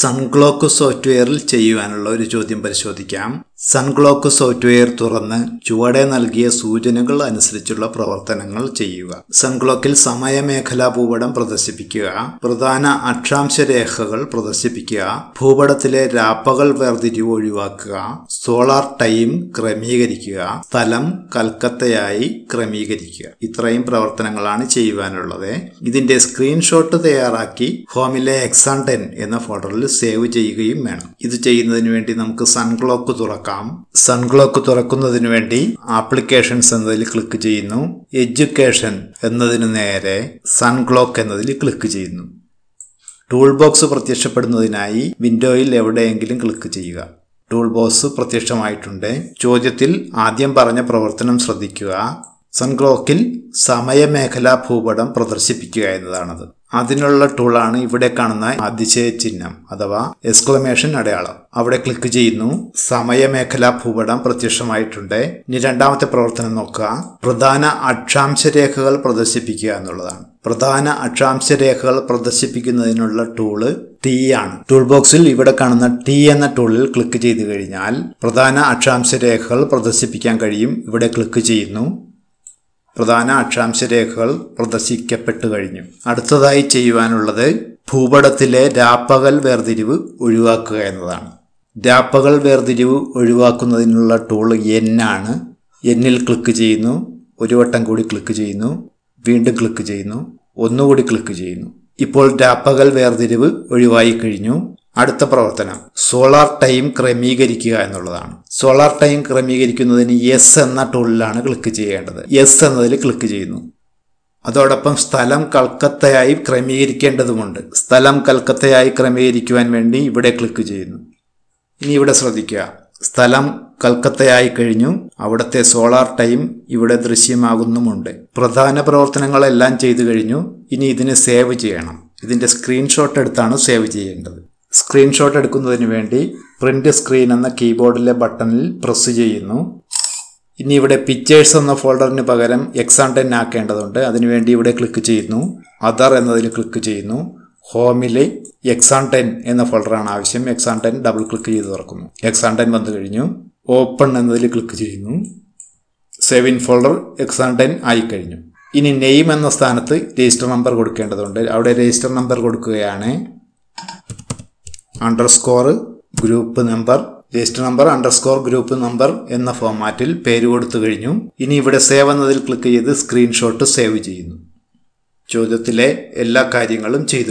സൺഗ്ലോക്ക് സോഫ്റ്റ്വെയറിൽ ചെയ്യുവാനുള്ള ഒരു ചോദ്യം പരിശോധിക്കാം സൺക്ലോക്ക് സോഫ്റ്റ്വെയർ തുറന്ന് ചുവടെ നൽകിയ സൂചനകൾ അനുസരിച്ചുള്ള പ്രവർത്തനങ്ങൾ ചെയ്യുക സൺക്ലോക്കിൽ സമയമേഖലാ ഭൂപടം പ്രദർശിപ്പിക്കുക പ്രധാന അക്ഷാംശ രേഖകൾ പ്രദർശിപ്പിക്കുക ഭൂപടത്തിലെ രാപ്പകൾ വേർതിരിവ് ഒഴിവാക്കുക സോളാർ ടൈം ക്രമീകരിക്കുക സ്ഥലം കൽക്കത്തയായി ക്രമീകരിക്കുക ഇത്രയും പ്രവർത്തനങ്ങളാണ് ചെയ്യുവാനുള്ളത് ഇതിന്റെ സ്ക്രീൻഷോട്ട് തയ്യാറാക്കി ഹോമിലെ എക്സാൻ ടെൻ എന്ന ഫോൾഡറിൽ സേവ് ചെയ്യുകയും വേണം ഇത് ചെയ്യുന്നതിന് വേണ്ടി നമുക്ക് സൺക്ലോക്ക് തുറക്കാം നോക്കാം സൺക്ലോക്ക് തുറക്കുന്നതിന് വേണ്ടി ആപ്ലിക്കേഷൻസ് എന്നതിൽ ക്ലിക്ക് ചെയ്യുന്നു എഡ്യൂക്കേഷൻ എന്നതിന് നേരെ സൺക്ലോക്ക് എന്നതിൽ ക്ലിക്ക് ചെയ്യുന്നു ടൂൾ ബോക്സ് പ്രത്യക്ഷപ്പെടുന്നതിനായി വിൻഡോയിൽ എവിടെയെങ്കിലും ക്ലിക്ക് ചെയ്യുക ടൂൾ ബോക്സ് പ്രത്യക്ഷമായിട്ടുണ്ട് ചോദ്യത്തിൽ ആദ്യം പറഞ്ഞ പ്രവർത്തനം ശ്രദ്ധിക്കുക സൺക്ലോക്കിൽ സമയമേഖലാ ഭൂപടം പ്രദർശിപ്പിക്കുക എന്നതാണത് അതിനുള്ള ടൂളാണ് ഇവിടെ കാണുന്ന അതിശയ ചിഹ്നം അഥവാ എക്സ്ക്ലമേഷൻ അടയാളം അവിടെ ക്ലിക്ക് ചെയ്യുന്നു സമയമേഖലാ ഭൂപടം പ്രത്യക്ഷമായിട്ടുണ്ട് ഇനി രണ്ടാമത്തെ പ്രവർത്തനം നോക്കുക പ്രധാന അക്ഷാംശ രേഖകൾ പ്രദർശിപ്പിക്കുക എന്നുള്ളതാണ് പ്രധാന അക്ഷാംശ രേഖകൾ പ്രദർശിപ്പിക്കുന്നതിനുള്ള ടൂള് ടി ആണ് ടൂൾ ബോക്സിൽ ഇവിടെ കാണുന്ന ടി എന്ന ടൂളിൽ ക്ലിക്ക് ചെയ്തു കഴിഞ്ഞാൽ പ്രധാന അക്ഷാംശ രേഖകൾ പ്രദർശിപ്പിക്കാൻ കഴിയും ഇവിടെ ക്ലിക്ക് ചെയ്യുന്നു പ്രധാന അക്ഷാംശരേഖകൾ പ്രദർശിക്കപ്പെട്ടു കഴിഞ്ഞു അടുത്തതായി ചെയ്യുവാനുള്ളത് ഭൂപടത്തിലെ രാപ്പകൽ വേർതിരിവ് ഒഴിവാക്കുക എന്നതാണ് രാപ്പകൽ വേർതിരിവ് ഒഴിവാക്കുന്നതിനുള്ള ടൂൾ എൻ ആണ് എന്നിൽ ക്ലിക്ക് ചെയ്യുന്നു ഒരു വട്ടം കൂടി ക്ലിക്ക് ചെയ്യുന്നു വീണ്ടും ക്ലിക്ക് ചെയ്യുന്നു ഒന്നുകൂടി ക്ലിക്ക് ചെയ്യുന്നു ഇപ്പോൾ രാപ്പകൽ വേർതിരിവ് ഒഴിവായി കഴിഞ്ഞു അടുത്ത പ്രവർത്തനം സോളാർ ടൈം ക്രമീകരിക്കുക എന്നുള്ളതാണ് സോളാർ ടൈം ക്രമീകരിക്കുന്നതിന് എസ് എന്ന ടൂളിലാണ് ക്ലിക്ക് ചെയ്യേണ്ടത് എസ് എന്നതിൽ ക്ലിക്ക് ചെയ്യുന്നു അതോടൊപ്പം സ്ഥലം കൽക്കത്തയായി ക്രമീകരിക്കേണ്ടതുമുണ്ട് സ്ഥലം കൽക്കത്തയായി ക്രമീകരിക്കുവാൻ വേണ്ടി ഇവിടെ ക്ലിക്ക് ചെയ്യുന്നു ഇനി ഇവിടെ ശ്രദ്ധിക്കുക സ്ഥലം കൽക്കത്തയായി കഴിഞ്ഞു അവിടുത്തെ സോളാർ ടൈം ഇവിടെ ദൃശ്യമാകുന്നുമുണ്ട് പ്രധാന പ്രവർത്തനങ്ങളെല്ലാം ചെയ്തു കഴിഞ്ഞു ഇനി ഇതിനെ സേവ് ചെയ്യണം ഇതിൻ്റെ സ്ക്രീൻഷോട്ട് എടുത്താണ് സേവ് ചെയ്യേണ്ടത് സ്ക്രീൻഷോട്ട് എടുക്കുന്നതിന് വേണ്ടി പ്രിന്റ് സ്ക്രീൻ എന്ന കീബോർഡിലെ ബട്ടണിൽ പ്രസ് ചെയ്യുന്നു ഇനി ഇവിടെ പിക്ചേഴ്സ് എന്ന ഫോൾഡറിന് പകരം എക്സാം ടെൻ ആക്കേണ്ടതുണ്ട് അതിനുവേണ്ടി ഇവിടെ ക്ലിക്ക് ചെയ്യുന്നു അതർ എന്നതിൽ ക്ലിക്ക് ചെയ്യുന്നു ഹോമിലെ എക്സാം ടെൻ എന്ന ഫോൾഡറാണ് ആവശ്യം എക്സാം ടെൻ ഡബിൾ ക്ലിക്ക് ചെയ്ത് തുറക്കുന്നു എക്സാം ടെൻ വന്നു കഴിഞ്ഞു ഓപ്പൺ എന്നതിൽ ക്ലിക്ക് ചെയ്യുന്നു save in folder exam ten ആയിക്കഴിഞ്ഞു ഇനി നെയിം എന്ന സ്ഥാനത്ത് രജിസ്റ്റർ നമ്പർ കൊടുക്കേണ്ടതുണ്ട് അവിടെ രജിസ്റ്റർ നമ്പർ കൊടുക്കുകയാണ് underscore group number register number underscore group number എന്ന ഫോമാറ്റിൽ പേര് കൊടുത്തു കഴിഞ്ഞു ഇനി ഇവിടെ സേവ് എന്നതിൽ ക്ലിക്ക് ചെയ്ത് സ്ക്രീൻഷോട്ട് സേവ് ചെയ്യുന്നു ചോദ്യത്തിലെ എല്ലാ കാര്യങ്ങളും ചെയ്തു